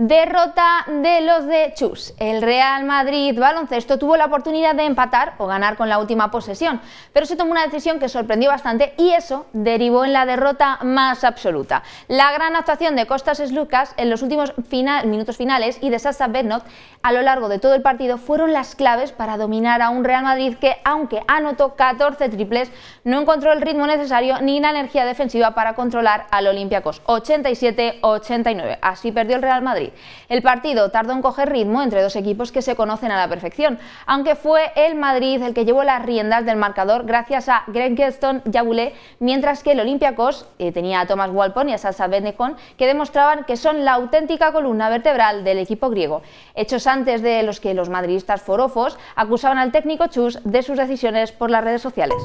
Derrota de los de Chus. El Real Madrid baloncesto tuvo la oportunidad de empatar o ganar con la última posesión, pero se tomó una decisión que sorprendió bastante y eso derivó en la derrota más absoluta. La gran actuación de Costas Lucas en los últimos minutos finales y de Sasa Bernot a lo largo de todo el partido fueron las claves para dominar a un Real Madrid que, aunque anotó 14 triples, no encontró el ritmo necesario ni la energía defensiva para controlar al Olympiacos. 87-89. Así perdió el Real Madrid. El partido tardó en coger ritmo entre dos equipos que se conocen a la perfección, aunque fue el Madrid el que llevó las riendas del marcador gracias a Greg y mientras que el Olympiacos eh, tenía a Thomas Walpon y a Sasa Benecon, que demostraban que son la auténtica columna vertebral del equipo griego, hechos antes de los que los madridistas forofos acusaban al técnico Chus de sus decisiones por las redes sociales.